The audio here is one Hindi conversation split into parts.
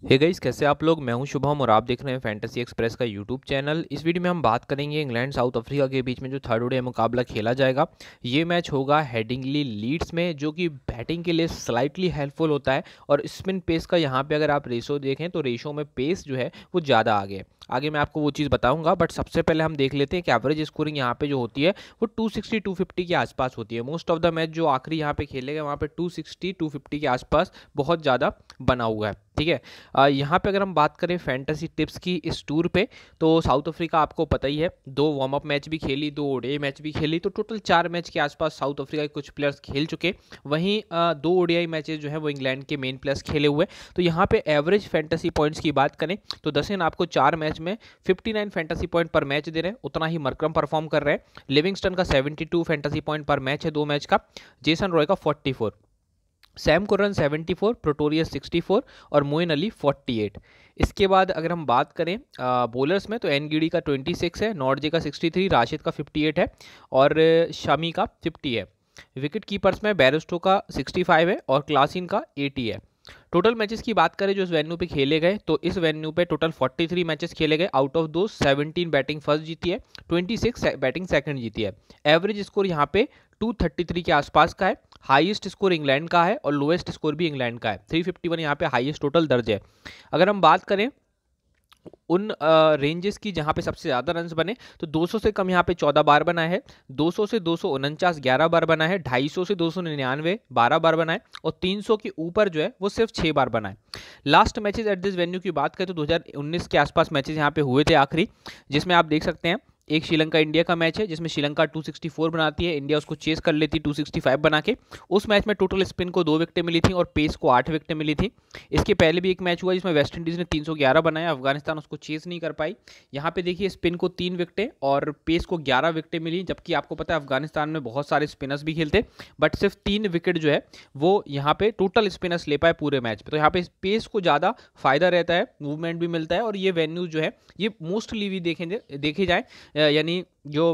हे hey गाइस कैसे आप लोग मैं हूं शुभम और आप देख रहे हैं फैंटेसी एक्सप्रेस का यूट्यूब चैनल इस वीडियो में हम बात करेंगे इंग्लैंड साउथ अफ्रीका के बीच में जो थर्ड ओडे मुकाबला खेला जाएगा ये मैच होगा हेडिंगली लीड्स में जो कि बैटिंग के लिए स्लाइटली हेल्पफुल होता है और स्पिन पेस का यहाँ पर अगर आप रेशो देखें तो रेशो में पेस जो है वो ज़्यादा आगे है आगे मैं आपको वो चीज़ बताऊंगा बट सबसे पहले हम देख लेते हैं कि एवरेज स्कोरिंग यहाँ पे जो होती है वो 260 250 के आसपास होती है मोस्ट ऑफ द मैच जो आखिरी यहाँ पे खेलेगा वहाँ पे 260 250 के आसपास बहुत ज़्यादा बना हुआ है ठीक है यहाँ पे अगर हम बात करें फैंटेसी टिप्स की इस टूर पे तो साउथ अफ्रीका आपको पता ही है दो वार्म अप मैच भी खेली दो ओडे मैच भी खेली तो टोटल चार मैच के आसपास साउथ अफ्रीका के कुछ प्लेयर्स खेल चुके वहीं दो ओडियाई मैचेज जो है वो इंग्लैंड के मेन प्लेयर्स खेले हुए तो यहाँ पर एवरेज फैंटेसी पॉइंट्स की बात करें तो दसिन आपको चार मैच में फिफ्टी फैंटेसी पॉइंट पर मैच दे रहे हैं उतना ही मरक्रम परफॉर्म कर रहे हैं लिविंगस्टन का सेवेंटी फैंटेसी पॉइंट पर मैच है दो मैच का जेसन रॉय का फोर्टी सैम कुरन 74 प्रोटोरियस 64 और मोइन अली 48 इसके बाद अगर हम बात करें बॉलर्स में तो एन गिडी का 26 है नॉर्जे का 63 राशिद का 58 है और शमी का 50 है विकेट कीपर्स में बैरिस्टो का 65 है और क्लासिन का 80 है टोटल मैचेस की बात करें जो इस वेन्यू पे खेले गए तो इस वेन्यू पे टोटल 43 मैचेस खेले गए आउट ऑफ दो 17 बैटिंग फर्स्ट जीती है 26 बैटिंग सेकंड जीती है एवरेज स्कोर यहाँ पे 233 के आसपास का है हाईएस्ट स्कोर इंग्लैंड का है और लोएस्ट स्कोर भी इंग्लैंड का है थ्री फिफ्टी वन यहाँ पे हाइएस्ट टोटल दर्ज है अगर हम बात करें उन रेंजेस की जहाँ पे सबसे ज़्यादा रन बने तो 200 से कम यहाँ पे 14 बार बना है 200 से दो सौ ग्यारह बार बना है 250 से दो सौ निन्यानवे बारह बार बना है और 300 के ऊपर जो है वो सिर्फ छः बार बना है last matches at this venue की बात करें तो 2019 के आसपास मैचेस यहाँ पे हुए थे आखिरी जिसमें आप देख सकते हैं एक श्रीलंका इंडिया का मैच है जिसमें श्रीलंका 264 बनाती है इंडिया उसको चेस कर लेती 265 बना के उस मैच में टोटल स्पिन को दो विकटें मिली थी और पेस को आठ विकटें मिली थी इसके पहले भी एक मैच हुआ जिसमें वेस्ट इंडीज़ ने 311 बनाया अफगानिस्तान उसको चेस नहीं कर पाई यहाँ पर देखिए स्पिन को तीन विकटें और पेस को ग्यारह विकटें मिली जबकि आपको पता है अफगानिस्तान में बहुत सारे स्पिनर्स भी खेलते बट सिर्फ तीन विकेट जो है वो यहाँ पर टोटल स्पिनर्स ले पाए पूरे मैच पर तो यहाँ पर पेस को ज़्यादा फायदा रहता है मूवमेंट भी मिलता है और ये वेन्यूज जो है ये मोस्टली भी देखें देखे जाए यानी जो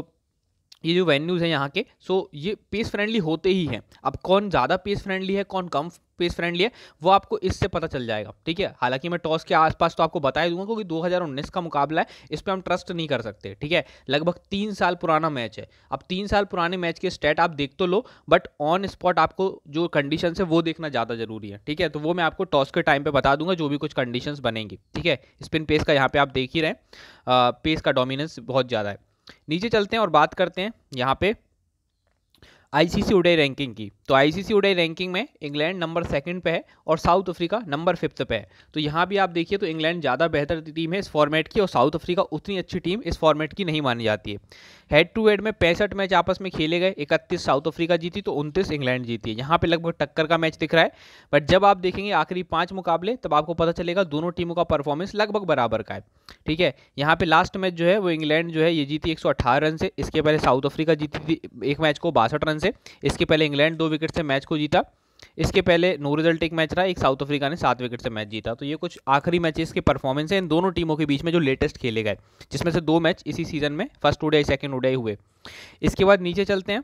ये जो वेन्यूज़ हैं यहाँ के सो ये पेस फ्रेंडली होते ही हैं अब कौन ज़्यादा पेस फ्रेंडली है कौन कम पेस फ्रेंडली है वो आपको इससे पता चल जाएगा ठीक है हालांकि मैं टॉस के आसपास तो आपको बता ही दूंगा क्योंकि 2019 का मुकाबला है इस पर हम ट्रस्ट नहीं कर सकते ठीक है लगभग तीन साल पुराना मैच है अब तीन साल पुराने मैच के स्टेट आप देख तो लो बट ऑन स्पॉट आपको जो कंडीशन है वो देखना ज़्यादा जरूरी है ठीक है तो वो मैं आपको टॉस के टाइम पर बता दूंगा जो भी कुछ कंडीशन बनेंगी ठीक है स्पिन पेस का यहाँ पर आप देख ही रहे पेस का डोमिनेंस बहुत ज़्यादा है नीचे चलते हैं और बात करते हैं यहाँ पे आईसीसी उडे रैंकिंग की तो आईसीसी उडे रैंकिंग में इंग्लैंड नंबर सेकंड पे है और साउथ अफ्रीका नंबर फिफ्थ पे है तो यहाँ भी आप देखिए तो इंग्लैंड ज़्यादा बेहतर टीम है इस फॉर्मेट की और साउथ अफ्रीका उतनी अच्छी टीम इस फॉर्मेट की नहीं मानी जाती है हेड टू हेड में पैंसठ मैच आपस में खेले गए इकतीस साउथ अफ्रीका जीती तो उनतीस इंग्लैंड जीती है यहाँ पर लगभग टक्कर का मैच दिख रहा है बट जब आप देखेंगे आखिरी पाँच मुकाबले तब आपको पता चलेगा दोनों टीमों का परफॉर्मेंस लगभग बराबर का है ठीक है यहाँ पे लास्ट मैच जो है वो इंग्लैंड जो है ये जीती एक रन से इसके पहले साउथ अफ्रीका जीती थी एक मैच को बासठ रन रन से इसके पहले इंग्लैंड दो विकेट से मैच को जीता इसके पहले नो रिजल्ट एक मैच रहा एक साउथ अफ्रीका ने सात विकेट से मैच जीता तो ये कुछ आखिरी मैचेस के परफॉर्मेंस हैं इन दोनों टीमों के बीच में जो लेटेस्ट खेले गए जिसमें से दो मैच इसी सीजन में फर्स्ट ओडियाई सेकेंड ओडियाई हुए इसके बाद नीचे चलते हैं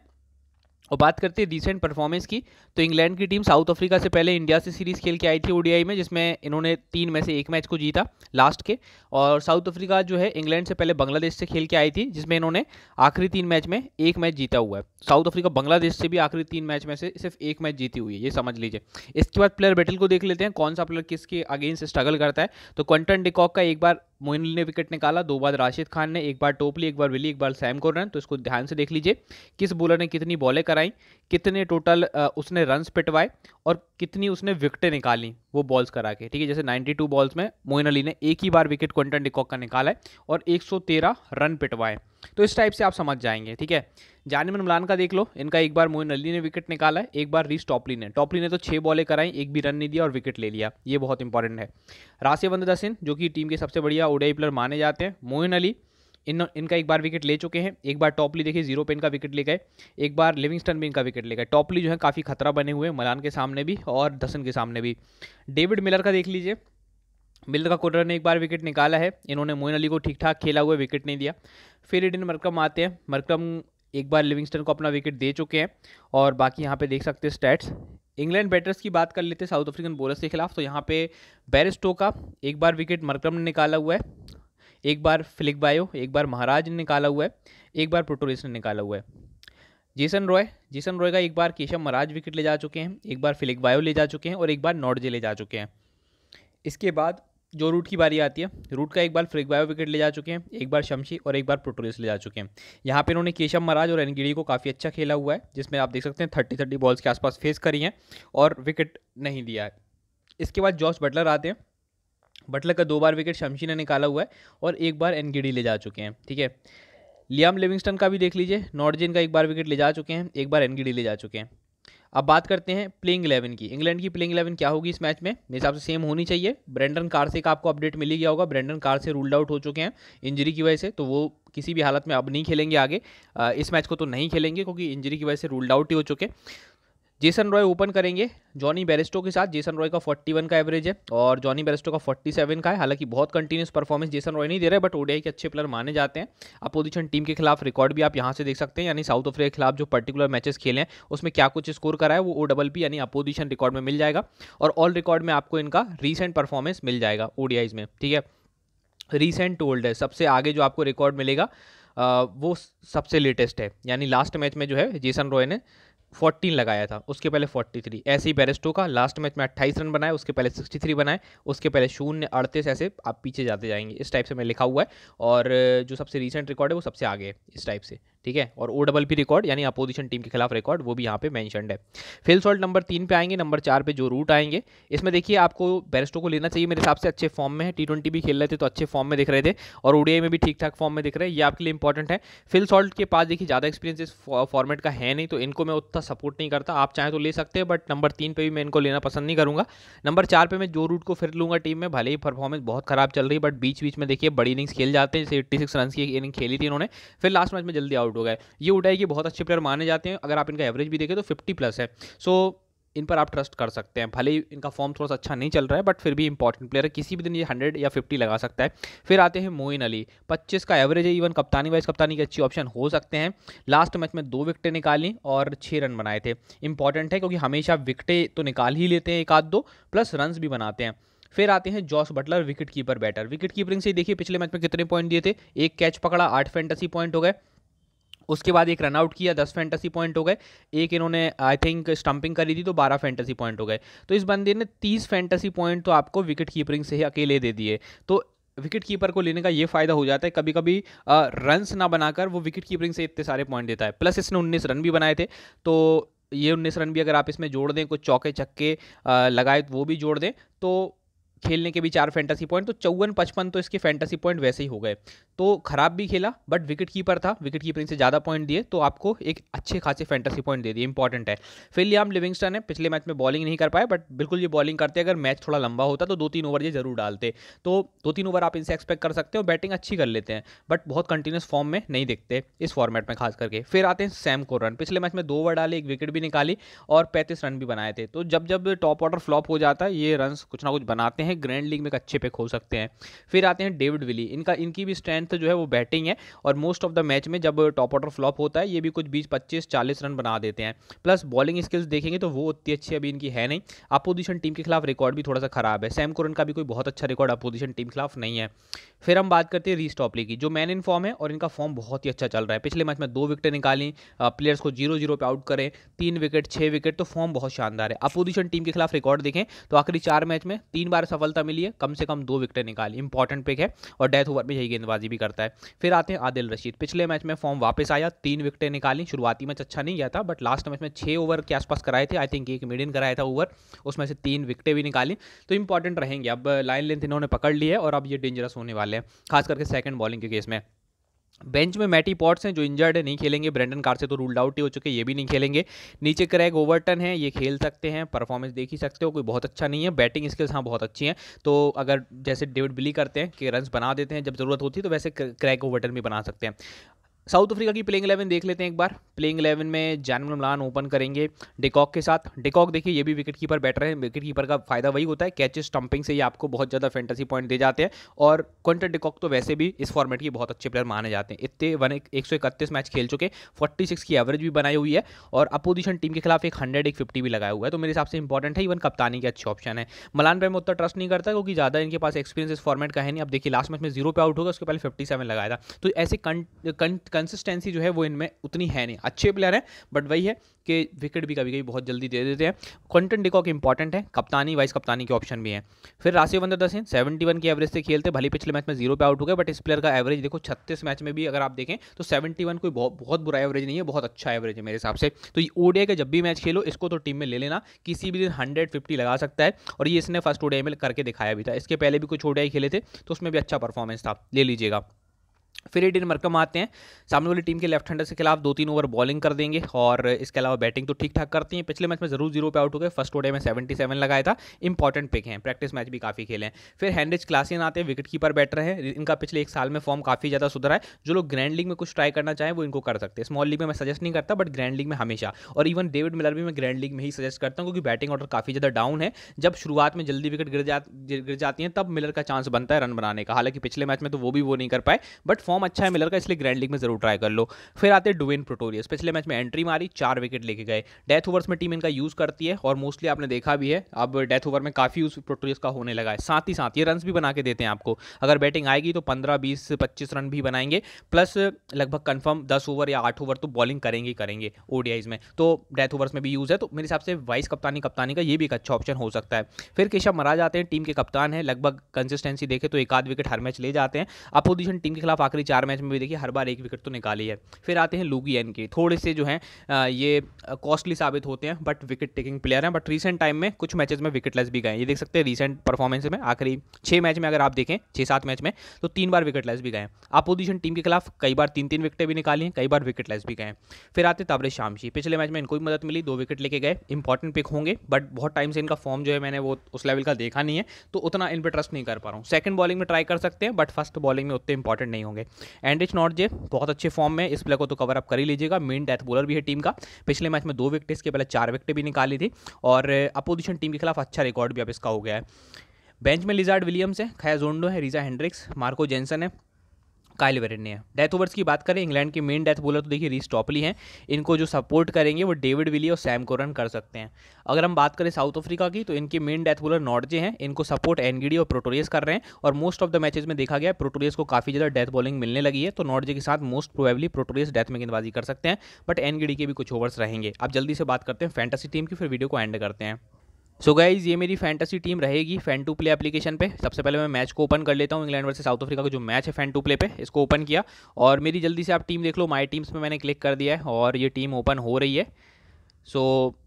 और बात करते हैं रिसेंट परफॉर्मेंस की तो इंग्लैंड की टीम साउथ अफ्रीका से पहले इंडिया से सीरीज़ खेल के आई थी ओडीआई में जिसमें इन्होंने तीन में से एक मैच को जीता लास्ट के और साउथ अफ्रीका जो है इंग्लैंड से पहले बांग्लादेश से खेल के आई थी जिसमें इन्होंने आखिरी तीन मैच में एक मैच जीता हुआ है साउथ अफ्रीका बांग्लादेश से भी आखिरी तीन मैच में से सिर्फ एक मैच जीती हुई है ये समझ लीजिए इसके बाद प्लेयर बैटल को देख लेते हैं कौन सा प्लेयर किसके अगेंस्ट स्ट्रगल करता है तो क्वेंटन डिकॉक का एक बार मोइन ने विकेट निकाला दो बार राशिद खान ने एक बार टोपली एक बार विली एक बार सैम कोरन तो इसको ध्यान से देख लीजिए किस बॉलर ने कितनी बॉलें कराई कितने टोटल उसने रन्स पिटवाए और कितनी उसने विकटें निकाली वो बॉल्स करा के ठीक है जैसे 92 बॉल्स में मोइन अली ने एक ही बार विकेट क्विंटन डिकॉक का निकाला है और 113 रन पिटवाए तो इस टाइप से आप समझ जाएंगे ठीक है जानिमन मलान का देख लो इनका एक बार मोइन अली ने विकेट निकाला है एक बार रीस टॉपली ने टॉपली ने तो छः बॉलें कराई एक भी रन नहीं दिया और विकेट ले लिया ये बहुत इंपॉर्टेंट है राशिवंद दसिन जो कि टीम के सबसे बढ़िया ओडियाई प्लेयर माने जाते हैं मोइन अली इन इनका एक बार विकेट ले चुके हैं एक बार टॉपली देखिए जीरो पे इनका विकेट ले गए एक बार लिविंगस्टन भी इनका विकेट ले गए टॉपली जो है काफ़ी खतरा बने हुए मलान के सामने भी और दसन के सामने भी डेविड मिलर का देख लीजिए मिलर का कोटर ने एक बार विकेट निकाला है इन्होंने मोइन अली को ठीक ठाक खेला हुआ विकेट नहीं दिया फिर इडिन मरकम आते हैं मरकम एक बार लिविंगस्टन को अपना विकेट दे चुके हैं और बाकी यहाँ पे देख सकते हैं स्टैट्स इंग्लैंड बैटर्स की बात कर लेते हैं साउथ अफ्रीकन बॉलर्स के खिलाफ तो यहाँ पे बैरिस्टो का एक बार विकेट मरक्रम ने निकाला हुआ है एक बार फिलिक बायो एक बार महाराज ने निकाला हुआ है एक बार प्रोटोरिस ने निकाला हुआ है जेसन रॉय जेसन रॉय का एक बार केशव महाराज विकेट ले जा चुके हैं एक बार फिलिक बायो ले जा चुके हैं और एक बार नॉर्जे ले जा चुके हैं इसके बाद जो रूट की बारी आती है रूट का एक बार फ्रिगवायो विकेट ले जा चुके हैं एक बार शमशी और एक बार प्रोटोरियस ले जा चुके हैं यहाँ पे इन्होंने केशव महाराज और एनगिड़ी को काफ़ी अच्छा खेला हुआ है जिसमें आप देख सकते हैं थर्टी थर्टी बॉल्स के आसपास फेस करी हैं और विकेट नहीं दिया है इसके बाद जॉस बटलर आते हैं बटलर का दो बार विकेट शमशी ने निकाला हुआ है और एक बार एनगिडी ले जा चुके हैं ठीक है लियाम लिविंगस्टन का भी देख लीजिए नॉर्जिन का एक बार विकेट ले जा चुके हैं एक बार एनगिडी ले जा चुके हैं अब बात करते हैं प्लेइंग इलेवन की इंग्लैंड की प्लेइंग इलेवन क्या होगी इस मैच में मेरे हिसाब से सेम होनी चाहिए ब्रेंडन कार से का आपको अपडेट मिल ही गया होगा Brydon Carse ruled out हो चुके हैं इंजरी की वजह से तो वो किसी भी हालत में अब नहीं खेलेंगे आगे इस मैच को तो नहीं खेलेंगे क्योंकि इंजरी की वजह से रूल्ड आउट ही हो चुके जेसन रॉय ओपन करेंगे जॉनी बेरिस्टो के साथ जेसन रॉय का 41 का एवरेज है और जॉनी बेरिस्टो का 47 का है हालांकि बहुत कंटिन्यूस परफॉर्मेंस जेसन रॉय नहीं दे रहे बट ओडीआई के अच्छे प्लेयर माने जाते हैं अपोजिशन टीम के खिलाफ रिकॉर्ड भी आप यहाँ से देख सकते हैं यानी साउथ अफ्रीका के खिलाफ जो पर्टिकुलर मैचेस खेले हैं उसमें क्या कुछ स्कोर करा है वो ओ डबल पी यानी अपोजिशन रिकॉर्ड में मिल जाएगा और ऑल रिकॉर्ड में आपको इनका रिसेंट परफॉर्मेंस मिल जाएगा ओडीआईज में ठीक है रिसेंट ओल्ड है सबसे आगे जो आपको रिकॉर्ड मिलेगा वो सबसे लेटेस्ट है यानी लास्ट मैच में जो है जेसन रॉय ने फोर्टीन लगाया था उसके पहले फोर्टी थ्री ऐसे ही बैरिस्टो का लास्ट मैच में अट्ठाईस रन बनाए उसके पहले सिक्सटी थ्री बनाए उसके पहले शून्य अड़तीस ऐसे आप पीछे जाते जाएंगे इस टाइप से मैं लिखा हुआ है और जो सबसे रिसेंट रिकॉर्ड है वो सबसे आगे है इस टाइप से ठीक है और ओ डबल पी रिकॉर्ड यानी अपोजिशन टीम के खिलाफ रिकॉर्ड वो भी यहाँ पे मैंशनड है फिल सॉल्ट नंबर तीन पे आएंगे नंबर चार पे जो रूट आएंगे इसमें देखिए आपको बैरिस्टो को लेना चाहिए मेरे हिसाब से अच्छे फॉर्म में है टी ट्वेंटी भी खेल रहे थे तो अच्छे फॉर्म में दिख रहे थे और ओडीआई में भी ठीक ठाक फॉर्म में दिख रहे हैं ये आपके लिए इंपॉर्टेंट है फिल सॉल्ट के पास देखिए ज़्यादा एक्सपीरियंस इस फॉर्मेट का है नहीं तो इनको मैं उतना सपोर्ट नहीं करता आप चाहें तो ले सकते हैं बट नंबर तीन पर भी मैं इनको लेना पसंद नहीं करूँगा नंबर चार पर मैं जो रूट को फिर लूँगा टीम में भले ही परफॉर्मेंस बहुत खराब चल रही है बट बीच बीच में देखिए बड़ी इनिंग्स खेल जाते हैं जैसे एट्टी सिक्स रन की इनिंग खेली थी इन्होंने फिर लास्ट मैच में जल्दी आउट आउट हो गए ये उडाई के बहुत अच्छे प्लेयर माने जाते हैं अगर आप इनका एवरेज भी देखें तो फिफ्टी प्लस है सो so, इन पर आप ट्रस्ट कर सकते हैं भले ही इनका फॉर्म थोड़ा सा अच्छा नहीं चल रहा है बट फिर भी इंपॉर्टेंट प्लेयर है किसी भी दिन ये हंड्रेड या फिफ्टी लगा सकता है फिर आते हैं मोइन अली पच्चीस का एवरेज है इवन कप्तानी वाइज कप्तानी के अच्छी ऑप्शन हो सकते हैं लास्ट मैच में दो विकटें निकाली और छः रन बनाए थे इंपॉर्टेंट है क्योंकि हमेशा विकटें तो निकाल ही लेते हैं एक आध दो प्लस रन भी बनाते हैं फिर आते हैं Jos Buttler wicket keeper batter wicket keeping से देखिए पिछले मैच में कितने पॉइंट दिए थे एक कैच पकड़ा आठ फेंटसी पॉइंट हो गए उसके बाद एक रनआउट किया दस फैंटेसी पॉइंट हो गए एक इन्होंने आई थिंक स्टंपिंग करी थी तो बारह फैंटेसी पॉइंट हो गए तो इस बंदे ने तीस फैंटेसी पॉइंट तो आपको विकेट कीपरिंग से ही अकेले दे दिए तो विकेट कीपर को लेने का ये फायदा हो जाता है कभी कभी रन्स ना बनाकर वो विकेट कीपरिंग से इतने सारे पॉइंट देता है प्लस इसने उन्नीस रन भी बनाए थे तो ये उन्नीस रन भी अगर आप इसमें जोड़ दें कुछ चौके छक्के लगाए तो वो भी जोड़ दें तो खेलने के भी चार फैंटेसी पॉइंट तो चौवन पचपन तो इसके फैंटेसी पॉइंट वैसे ही हो गए तो खराब भी खेला बट विकेट कीपर था विकेट कीपरिंग से ज़्यादा पॉइंट दिए तो आपको एक अच्छे खासे फैंटेसी पॉइंट दे दिए इंपॉर्टेंट है फिर लिया लिविंगस्टन है पिछले मैच में बॉलिंग नहीं कर पाए बट बिल्कुल ये बॉलिंग करते अगर मैच थोड़ा लंबा होता तो दो तीन ओवर ये जरूर डालते तो दो तीन ओवर आप इनसे एक्सपेक्ट कर सकते हो बैटिंग अच्छी कर लेते हैं बट बहुत कंटिन्यूस फॉर्म में नहीं देखते इस फॉर्मेट में खास करके फिर आते हैं सैम कोरन पिछले मैच में दो ओवर डाले एक विकेट भी निकाली और पैंतीस रन भी बनाए थे तो जब जब टॉप ऑर्डर फ्लॉप हो जाता है ये रन कुछ ना कुछ बनाते हैं हैं ग्रैंड लीग में एक अच्छे पिक हो सकते हैं फिर आते हैं डेविड विली इनका इनकी भी स्ट्रेंथ जो है वो बैटिंग है और मोस्ट ऑफ द मैच में जब टॉप ऑर्डर फ्लॉप होता है ये भी कुछ बीस पच्चीस चालीस रन बना देते हैं प्लस बॉलिंग स्किल्स देखेंगे तो वो उतनी अच्छी अभी इनकी है नहीं अपोजिशन टीम के खिलाफ रिकॉर्ड भी थोड़ा सा खराब है सैम कुरन का भी कोई बहुत अच्छा रिकॉर्ड अपोजिशन टीम के खिलाफ नहीं है फिर हम बात करते हैं रीस टॉपली की जो मैन इन फॉर्म है और इनका फॉर्म बहुत ही अच्छा चल रहा है पिछले मैच में दो विकेट निकाली प्लेयर्स को जीरो जीरो पे आउट करें तीन विकेट छः विकेट तो फॉर्म बहुत शानदार है अपोजिशन टीम के खिलाफ रिकॉर्ड देखें तो आखिरी चार मैच में तीन बार सफल सफलता मिली है कम से कम दो विकेटें निकाली इंपॉर्टेंट पिक है और डेथ ओवर में यही गेंदबाजी भी करता है फिर आते हैं आदिल रशीद पिछले मैच में फॉर्म वापस आया तीन विकेटें निकाली शुरुआती मैच अच्छा नहीं गया था बट लास्ट मैच में छः ओवर के आसपास कराए थे आई थिंक एक मिडियन कराया था ओवर उसमें से तीन विकेटें भी निकाली तो इंपॉर्टेंट रहेंगे अब लाइन लेंथ इन्होंने पकड़ ली है और अब ये डेंजरस होने वाले हैं खास करके सेकंड बॉलिंग के केस में बेंच में मैटी पॉट्स हैं जो इंजर्ड है नहीं खेलेंगे ब्रेंडन कार से तो रूल्ड आउट ही हो चुके ये भी नहीं खेलेंगे नीचे क्रैग ओवरटन है ये खेल सकते हैं परफॉर्मेंस देख ही सकते हो कोई बहुत अच्छा नहीं है बैटिंग स्किल्स हाँ बहुत अच्छी हैं तो अगर जैसे डेविड बिली करते हैं कि रन बना देते हैं जब ज़रूरत होती है तो वैसे क्रैक ओवरटन भी बना सकते हैं साउथ अफ्रीका की प्लेइंग इलेवन देख लेते हैं एक बार प्लेइंग इलेवन में जैनम मलान ओपन करेंगे डिकॉक के साथ डिकॉक देखिए ये भी विकेट कीपर बैटर है विकेट कीपर का फायदा वही होता है कैचेस स्टंपिंग से ही आपको बहुत ज़्यादा फैंटेसी पॉइंट दे जाते हैं और क्विंटन डिकॉक तो वैसे भी इस फॉर्मेट के बहुत अच्छे प्लेयर माने जाते हैं इतने वन एक सौ इकतीस मैच खेल चुके फोर्टी सिक्स की एवरेज भी बनाई हुई है और अपोजिशन टीम के खिलाफ एक हंड्रेड एक फिफ्टी भी लगाया हुआ है तो मेरे हिसाब से इंपॉर्टेंट है इवन कप्तानी के अच्छे ऑप्शन है मलान पर मैं उतना ट्रस्ट नहीं करता क्योंकि ज़्यादा इनके पास एक्सपीरियंस इस फॉर्मेट का है नहीं अब देखिए लास्ट मैच में जीरो पे आउट होगा उसके पहले फिफ्टी सेवन लगाया था तो ऐसे कंसिस्टेंसी जो है वो इनमें उतनी है नहीं अच्छे प्लेयर हैं बट वही है कि विकेट भी कभी कभी बहुत जल्दी दे देते हैं क्वेंटन डिकॉक इंपॉर्टेंट है कप्तानी वाइस कप्तानी के ऑप्शन भी हैं फिर राशिवंदर दसिन सेवेंटी वन की एवरेज से खेलते भले पिछले मैच में जीरो पे आउट हो गए बट इस प्लेयर का एवरेज देखो छत्तीस मैच में भी अगर आप देखें तो सेवेंटी वन कोई बहुत बहुत बुरा एवरेज नहीं है बहुत अच्छा एवरेज है मेरे हिसाब से तो ये ओडीआई का जब भी मैच खेलो इसको तो टीम में ले लेना किसी भी दिन हंड्रेड फिफ्टी लगा सकता है और ये इसने फर्स्ट ओडिया में करके दिखाया भी था इसके पहले भी कुछ ओडिया खेले थे तो उसमें भी अच्छा परफॉर्मेंस था ले लीजिएगा फिर एडिन मरकम आते हैं सामने वाली टीम के लेफ्ट हैंडर के खिलाफ दो तीन ओवर बॉलिंग कर देंगे और इसके अलावा बैटिंग तो ठीक ठाक करती हैं पिछले मैच में जरूर जीरो पे आउट हो गए फर्स्ट ओडे में 77 लगाया था इंपॉर्टेंट पिक हैं प्रैक्टिस मैच भी काफ़ी खेले हैं फिर हैंड्रिज क्लासियन आते हैं विकेट कीपर बैटर हैं इनका पिछले एक साल में फॉर्म काफ़ी ज़्यादा सुधरा है जो लोग ग्रैंड लीग में कुछ ट्राई करना चाहें वो इनको कर सकते हैं स्मॉल लीग में मैं सजेस्ट नहीं करता बट ग्रैंड लीग में हमेशा और इवन डेविड मिलर भी मैं ग्रैंड लीग में ही सजेस्ट करता हूँ क्योंकि बैटिंग ऑर्डर काफ़ी ज़्यादा डाउन है जब शुरुआत में जल्दी विकेट गिर जा गिर जाती हैं तब मिलर का चांस बनता है रन बनाने का हालांकि पिछले मैच में तो वो भी वो नहीं कर पाए बट फॉर्म अच्छा है मिलर का इसलिए ग्रैंड लीग में जरूर ट्राई कर लो फिर आते डुविन प्रोटोरियस पिछले मैच में एंट्री मारी चार विकेट लेके गए डेथ ओवर्स में टीम इनका यूज़ करती है और मोस्टली आपने देखा भी है अब डेथ ओवर में काफ़ी यूज़ प्रोटोरियस का होने लगा है साथ ही साथ ये रन भी बना के देते हैं आपको अगर बैटिंग आएगी तो पंद्रह बीस पच्चीस रन भी बनाएंगे प्लस लगभग कन्फर्म दस ओवर या आठ ओवर तो बॉलिंग करेंगे ही करेंगे ओडियाईज में तो डेथ ओवर्स में भी यूज़ है तो मेरे हिसाब से वाइस कप्तानी कप्तानी का ये भी एक अच्छा ऑप्शन हो सकता है फिर केशव महाराज आते हैं टीम के कप्तान है लगभग कंसिस्टेंसी देखे तो एक आध विकेट हर मैच ले जाते हैं अपोजिशन टीम के खिलाफ आखिरी चार मैच में भी देखिए हर बार एक विकेट तो निकाली है फिर आते हैं लूगी एन के थोड़े से जो है ये कॉस्टली साबित होते हैं बट विकेट टेकिंग प्लेयर हैं बट रिसेंट टाइम में कुछ मैचेस में विकेटलेस भी गए ये देख सकते हैं रिसेंट परफॉर्मेंस में आखिरी छः मैच में अगर आप देखें छः सात मैच में तो तीन बार लेस भी गए अपोजिशन टीम के खिलाफ कई बार तीन तीन विकेटें भी निकाली हैं कई बार लेस भी गए फिर आते ताबरे शामशी पिछले मैच में इनको भी मदद मिली दो विकेट लेके गए इंपॉर्टेंट पिक होंगे बट बहुत टाइम से इनका फॉर्म जो है मैंने वो उस लेवल का देखा नहीं है तो उतना इन पर ट्रस्ट नहीं कर पा रहा हूँ सेकंड बॉलिंग में ट्राई कर सकते हैं बट फर्स्ट बॉलिंग में उतने इंपॉर्टेंट नहीं होंगे जाएंगे एंड्रिच नॉट जे बहुत अच्छे फॉर्म में इस प्लेयर को तो कवर अप कर ही लीजिएगा मेन डेथ बॉलर भी है टीम का पिछले मैच में दो विकेट इसके पहले चार विकेट भी निकाली थी और अपोजिशन uh, टीम के खिलाफ अच्छा रिकॉर्ड भी अब इसका हो गया है बेंच में लिजार्ड विलियम्स है खया जोंडो है रीजा हेंड्रिक्स मार्को जेंसन है काइल वेरेन ने डेथ ओवर्स की बात करें इंग्लैंड के मेन डेथ बॉलर तो देखिए रीस टॉपली हैं इनको जो सपोर्ट करेंगे वो डेविड विली और सैम कोरन कर सकते हैं अगर हम बात करें साउथ अफ्रीका की तो इनके मेन डेथ बॉलर नॉर्जे हैं इनको सपोर्ट एनगिडी और प्रोटोरियस कर रहे हैं और मोस्ट ऑफ द मैचेज में देखा गया प्रोटोरियस को काफ़ी ज़्यादा डेथ बॉलिंग मिलने लगी है तो नॉर्जे के साथ मोस्ट प्रोबेबली प्रोटोरियस डेथ में गेंदबाजी कर सकते हैं बट एनगिडी के भी कुछ ओवर्स रहेंगे अब जल्दी से बात करते हैं फैंटेसी टीम की फिर वीडियो को एंड करते हैं सो so गाइज ये मेरी फैंटेसी टीम रहेगी फैन टू प्ले एप्लीकेशन पे सबसे पहले मैं मैच को ओपन कर लेता हूँ इंग्लैंड वर्सेस साउथ अफ्रीका का जो मैच है फैन टू प्ले पे इसको ओपन किया और मेरी जल्दी से आप टीम देख लो माई टीम्स में मैंने क्लिक कर दिया है और ये टीम ओपन हो रही है सो so,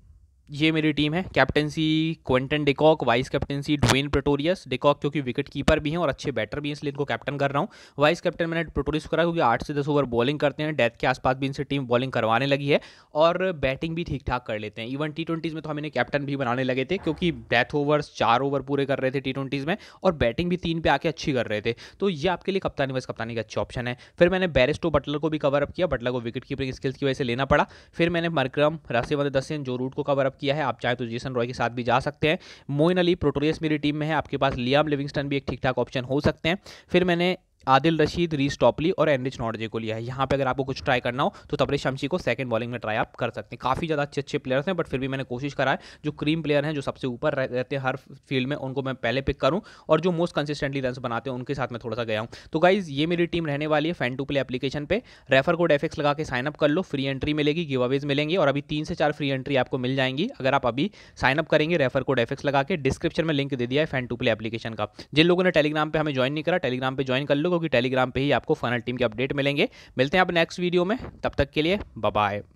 ये मेरी टीम है captaincy Quinton de Kock vice captaincy Dwaine Pretorius de Kock क्योंकि विकेट कीपर भी हैं और अच्छे बैटर भी हैं इसलिए इनको कैप्टन कर रहा हूँ वाइस कैप्टन मैंने प्रटोरियस करा क्योंकि आठ से दस ओवर बॉलिंग करते हैं डेथ के आसपास भी इनसे टीम बॉलिंग करवाने लगी है और बैटिंग भी ठीक ठाक कर लेते हैं इवन टी ट्वेंटीज़ में तो हम इन्हें कैप्टन भी बनाने लगे थे क्योंकि डेथ ओवर्स चार ओवर पूरे कर रहे थे टी ट्वेंटीज़ में और बैटिंग भी तीन पे आके अच्छी कर रहे थे तो ये आपके लिए कप्तानी वाइस कप्तानी का अच्छा ऑप्शन है फिर मैंने बैरिस्टो बटलर को भी कवर अप किया बटलर को विकेट कीपिंग स्किल्स की वजह से लेना पड़ा फिर मैंने मरक्रम राशिवंद दसेन जो रूट को कवर अप किया है आप चाहे तो जेसन रॉय के साथ भी जा सकते हैं मोइन अली प्रोटोरियस मेरी टीम में है आपके पास लियाम लिविंगस्टन भी एक ठीक ठाक ऑप्शन हो सकते हैं फिर मैंने आदिल रशीद रीस टॉपली और एनरिच नॉडजे को लिया है यहाँ पे अगर आपको कुछ ट्राई करना हो तो तबरे शमसी को सेकंड बॉलिंग में ट्राई आप कर सकते हैं काफ़ी ज़्यादा अच्छे अच्छे प्लेयर्स हैं बट फिर भी मैंने कोशिश करा है जो क्रीम प्लेयर हैं जो सबसे ऊपर रहते हैं हर फील्ड में उनको मैं पहले पिक करूँ और जो मोस्ट कंसिस्टेंटली रन बनाते हैं उनके साथ मैं थोड़ा सा गया हूँ तो गाइज ये मेरी टीम रहने वाली है फैन टू प्ले एप्लीकेशन पर रेफर कोड एफ लगा के अप कर लो फ्री एंट्री मिलेगी गिव अवेज मिलेंगे और अभी तीन से चार फ्री एंट्री आपको मिल जाएंगी अगर आप अभी अप करेंगे रेफर कोड एफ लगा के डिस्क्रिप्शन में लिंक दे दिया है फैन टू प्ले एप्लीकेशन का जिन लोगों ने टेलीग्राम पर हमें ज्वाइन नहीं करा टेलीग्राम पर ज्वाइन कर लो क्योंकि टेलीग्राम पर ही आपको फाइनल टीम के अपडेट मिलेंगे मिलते हैं आप नेक्स्ट वीडियो में तब तक के लिए बाय